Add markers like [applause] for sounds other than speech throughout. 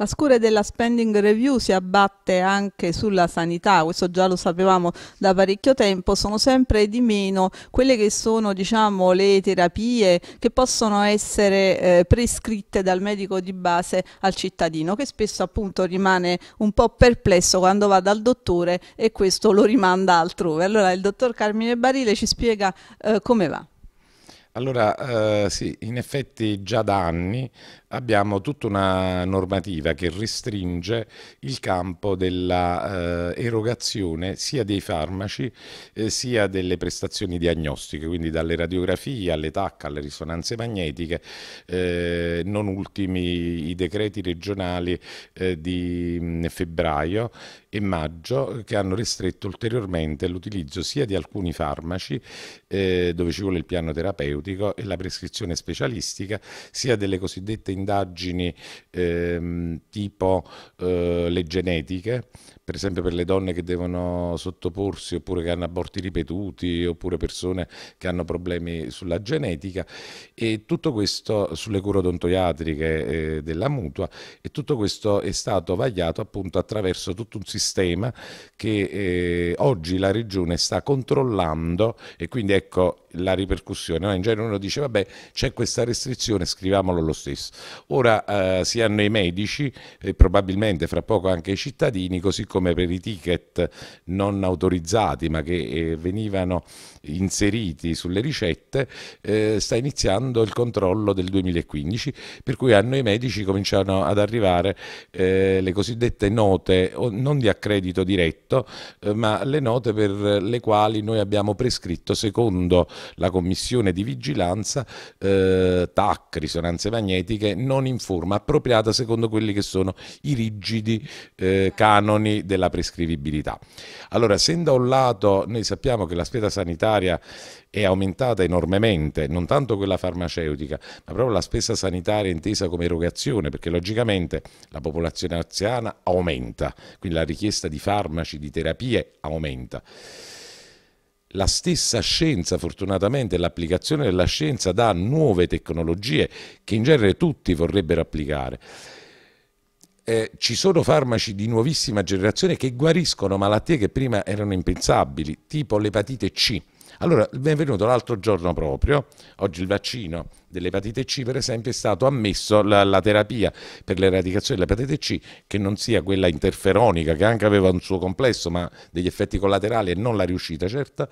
La scure della spending review si abbatte anche sulla sanità, questo già lo sapevamo da parecchio tempo, sono sempre di meno quelle che sono diciamo, le terapie che possono essere eh, prescritte dal medico di base al cittadino che spesso appunto rimane un po' perplesso quando va dal dottore e questo lo rimanda altrove. Allora il dottor Carmine Barile ci spiega eh, come va. Allora, eh, sì, in effetti già da anni abbiamo tutta una normativa che restringe il campo dell'erogazione eh, sia dei farmaci eh, sia delle prestazioni diagnostiche, quindi dalle radiografie alle TAC, alle risonanze magnetiche, eh, non ultimi i decreti regionali eh, di mm, febbraio e maggio che hanno restretto ulteriormente l'utilizzo sia di alcuni farmaci eh, dove ci vuole il piano terapeutico e la prescrizione specialistica sia delle cosiddette indagini ehm, tipo eh, le genetiche, per esempio per le donne che devono sottoporsi oppure che hanno aborti ripetuti oppure persone che hanno problemi sulla genetica e tutto questo sulle cure odontoiatriche eh, della mutua e tutto questo è stato vagliato appunto attraverso tutto un sistema che eh, oggi la regione sta controllando e quindi ecco la ripercussione. No? In genere uno dice vabbè c'è questa restrizione, scriviamolo lo stesso. Ora eh, si hanno i medici e probabilmente fra poco anche i cittadini, così come per i ticket non autorizzati ma che eh, venivano inseriti sulle ricette, eh, sta iniziando il controllo del 2015, per cui hanno i medici cominciano ad arrivare eh, le cosiddette note, non di accredito diretto, eh, ma le note per le quali noi abbiamo prescritto secondo la commissione di vigilanza eh, TAC, risonanze magnetiche, non in forma appropriata secondo quelli che sono i rigidi eh, canoni della prescrivibilità. Allora, se da un lato noi sappiamo che la spesa sanitaria è aumentata enormemente, non tanto quella farmaceutica, ma proprio la spesa sanitaria intesa come erogazione, perché logicamente la popolazione anziana aumenta, quindi la richiesta di farmaci, di terapie aumenta la stessa scienza, fortunatamente l'applicazione della scienza dà nuove tecnologie che in genere tutti vorrebbero applicare. Eh, ci sono farmaci di nuovissima generazione che guariscono malattie che prima erano impensabili, tipo l'epatite C allora, benvenuto l'altro giorno proprio, oggi il vaccino dell'epatite C per esempio è stato ammesso la, la terapia per l'eradicazione dell'epatite C che non sia quella interferonica che anche aveva un suo complesso ma degli effetti collaterali e non la riuscita certo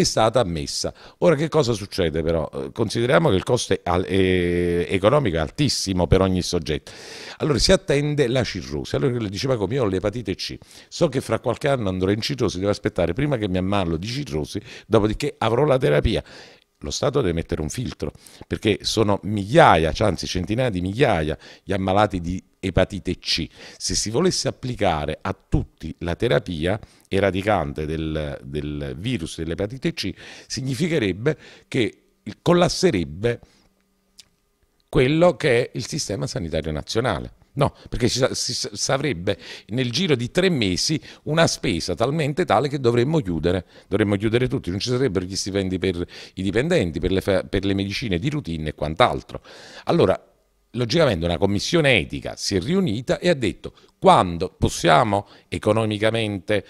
è stata ammessa. Ora che cosa succede però? Eh, consideriamo che il costo è, è, economico è altissimo per ogni soggetto. Allora si attende la cirrosi. Allora le diceva come io ho l'epatite C, so che fra qualche anno andrò in cirrosi, devo aspettare prima che mi ammalo di cirrosi, dopodiché avrò la terapia lo Stato deve mettere un filtro, perché sono migliaia, cioè anzi centinaia di migliaia gli ammalati di epatite C. Se si volesse applicare a tutti la terapia eradicante del, del virus dell'epatite C, significherebbe che collasserebbe quello che è il sistema sanitario nazionale. No, perché si, si, sarebbe nel giro di tre mesi una spesa talmente tale che dovremmo chiudere, dovremmo chiudere tutti, non ci sarebbero gli stipendi per i dipendenti, per le, per le medicine di routine e quant'altro. Allora, logicamente una commissione etica si è riunita e ha detto quando possiamo economicamente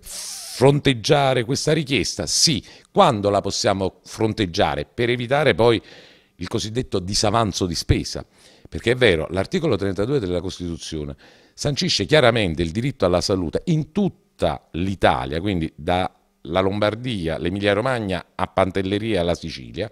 fronteggiare questa richiesta? Sì, quando la possiamo fronteggiare per evitare poi il cosiddetto disavanzo di spesa. Perché è vero, l'articolo 32 della Costituzione sancisce chiaramente il diritto alla salute in tutta l'Italia, quindi dalla Lombardia, l'Emilia Romagna a Pantelleria alla Sicilia,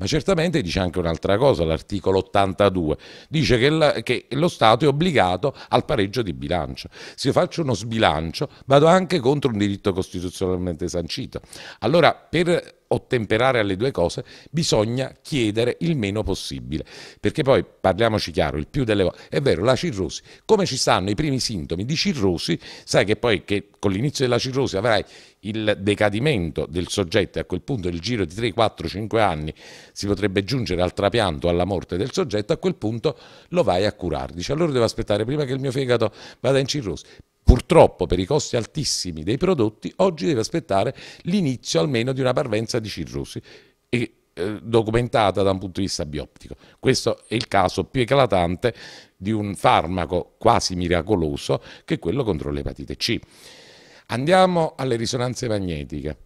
ma certamente dice anche un'altra cosa, l'articolo 82, dice che, la, che, lo Stato è obbligato al pareggio di bilancio. Se io faccio uno sbilancio vado anche contro un diritto costituzionalmente sancito. Allora, per ottemperare alle due cose bisogna chiedere il meno possibile perché poi parliamoci chiaro il più delle volte è vero la cirrosi come ci stanno i primi sintomi di cirrosi sai che poi che con l'inizio della cirrosi avrai il decadimento del soggetto e a quel punto il giro di 3 4 5 anni si potrebbe giungere al trapianto, alla morte del soggetto, a quel punto lo vai a curare. Dice allora devo aspettare prima che il mio fegato vada in cirrosi. Purtroppo per i costi altissimi dei prodotti oggi deve aspettare l'inizio almeno di una parvenza di cirrosi. E, eh, documentata da un punto di vista bioptico. Questo è il caso più eclatante di un farmaco quasi miracoloso che è quello contro l'epatite C. Andiamo alle risonanze magnetiche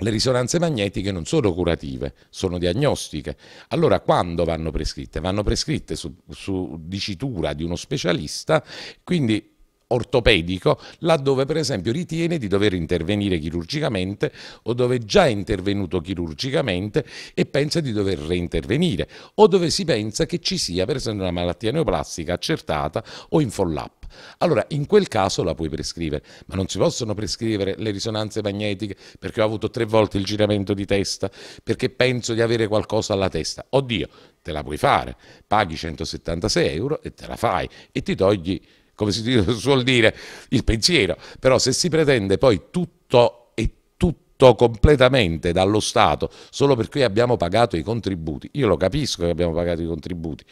le risonanze magnetiche non sono curative, sono diagnostiche. Allora quando vanno prescritte? Vanno prescritte su, su dicitura di uno specialista, quindi ortopedico, laddove per esempio ritiene di dover intervenire chirurgicamente o dove già è intervenuto chirurgicamente e pensa di dover reintervenire o dove si pensa che ci sia per esempio una malattia neoplastica accertata o in follow up. Allora, in quel caso la puoi prescrivere, ma non si possono prescrivere le risonanze magnetiche perché ho avuto tre volte il giramento di testa, perché penso di avere qualcosa alla testa. Oddio, te la puoi fare, paghi 176 euro e te la fai e ti togli come si [laughs] suol dire, il pensiero. Però se si pretende poi tutto e tutto completamente dallo Stato, solo perché abbiamo pagato i contributi, io lo capisco che abbiamo pagato i contributi,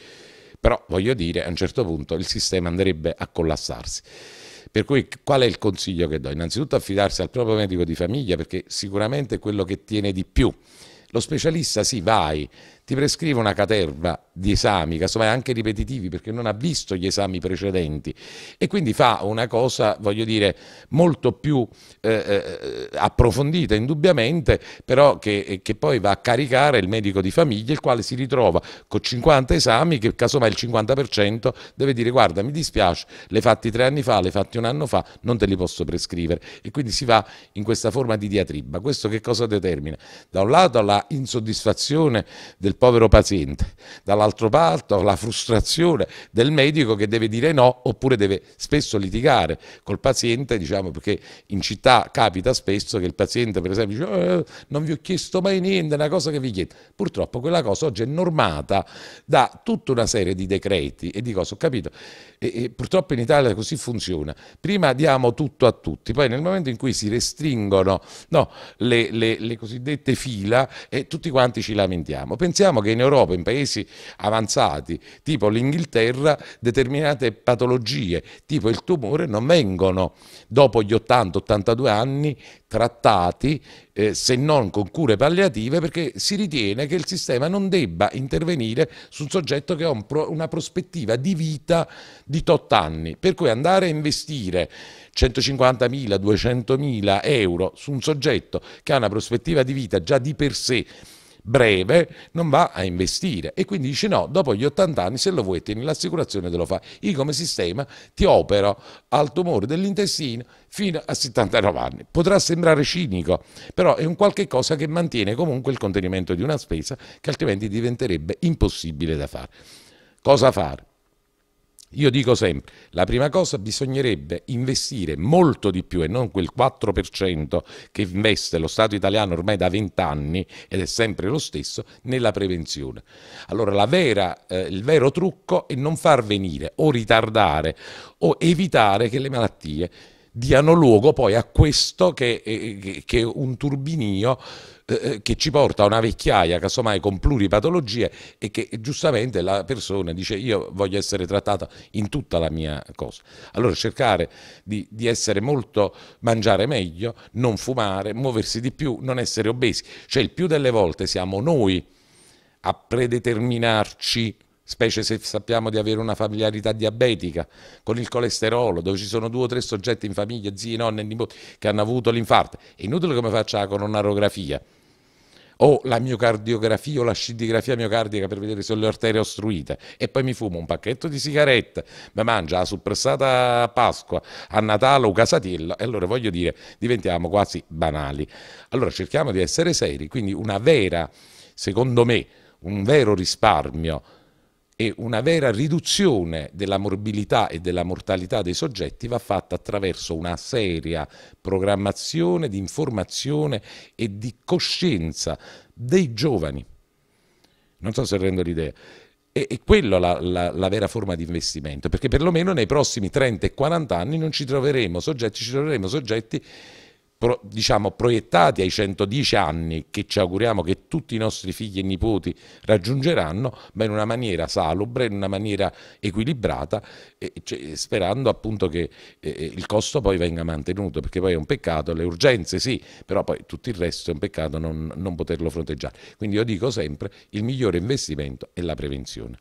però voglio dire, a un certo punto il sistema andrebbe a collassarsi. Per cui qual è il consiglio che do? Innanzitutto affidarsi al proprio medico di famiglia perché sicuramente è quello che tiene di più. Lo specialista sì, vai, ti prescrive una caterva di esami, casomai anche ripetitivi, perché non ha visto gli esami precedenti e quindi fa una cosa, voglio dire, molto più eh, eh approfondita indubbiamente, però che, che, poi va a caricare il medico di famiglia, il quale si ritrova con 50 esami che casomai il 50% deve dire guarda mi dispiace, le fatti tre anni fa, le fatti un anno fa, non te li posso prescrivere e quindi si va in questa forma di diatriba. Questo che cosa determina? Da un lato la insoddisfazione del del povero paziente, dall'altro parto la frustrazione del medico che deve dire no oppure deve spesso litigare col paziente, diciamo perché in città capita spesso che il paziente per esempio dice eh, non vi ho chiesto mai niente, è una cosa che vi chiedo. Purtroppo quella cosa oggi è normata da tutta una serie di decreti e di cose, ho capito. E, e purtroppo in Italia così funziona. Prima diamo tutto a tutti, poi nel momento in cui si restringono no, le, le, le cosiddette fila e eh, tutti quanti ci lamentiamo. Pensiamo pensiamo che in Europa, in paesi avanzati, tipo l'Inghilterra, determinate patologie, tipo il tumore, non vengono dopo gli 80-82 anni trattati eh, se non con cure palliative perché si ritiene che il sistema non debba intervenire su un soggetto che ha un pro, una prospettiva di vita di tot anni. Per cui andare a investire 150.000, 200.000 euro su un soggetto che ha una prospettiva di vita già di per sé breve non va a investire e quindi dice no, dopo gli 80 anni se lo vuoi tieni l'assicurazione te lo fa. Io come sistema ti opero al tumore dell'intestino fino a 79 anni. Potrà sembrare cinico, però è un qualche cosa che mantiene comunque il contenimento di una spesa che altrimenti diventerebbe impossibile da fare. Cosa fare? Io dico sempre, la prima cosa bisognerebbe investire molto di più e non quel 4% che investe lo Stato italiano ormai da 20 anni ed è sempre lo stesso nella prevenzione. Allora vera, eh, il vero trucco è non far venire o ritardare o evitare che le malattie diano luogo poi a questo che, eh, che, è un turbinio eh, eh, che ci porta a una vecchiaia, casomai con pluripatologie, e che giustamente la persona dice io voglio essere trattata in tutta la mia cosa. Allora cercare di, di essere molto, mangiare meglio, non fumare, muoversi di più, non essere obesi. Cioè il più delle volte siamo noi a predeterminarci specie se sappiamo di avere una familiarità diabetica, con il colesterolo, dove ci sono due o tre soggetti in famiglia, zii, nonni e nipoti, che hanno avuto l'infarto. È inutile come faccia la coronarografia o la miocardiografia o la scintigrafia miocardica per vedere se ho le arterie ostruite e poi mi fumo un pacchetto di sigarette, mi mangio la suppressata a Pasqua, a Natale o Casatiella e allora voglio dire diventiamo quasi banali. Allora cerchiamo di essere seri, quindi una vera, secondo me, un vero risparmio e una vera riduzione della morbilità e della mortalità dei soggetti va fatta attraverso una seria programmazione di informazione e di coscienza dei giovani. Non so se rendo l'idea. E, e quella la, la, la vera forma di investimento, perché perlomeno nei prossimi 30 e 40 anni non ci troveremo soggetti, ci troveremo soggetti pro, diciamo, proiettati ai 110 anni che ci auguriamo che tutti i nostri figli e nipoti raggiungeranno, ma in una maniera salubre, in una maniera equilibrata, eh, cioè, sperando appunto che eh, eh, il costo poi venga mantenuto, perché poi è un peccato, le urgenze sì, però poi tutto il resto è un peccato non, non poterlo fronteggiare. Quindi io dico sempre, il migliore investimento è la prevenzione.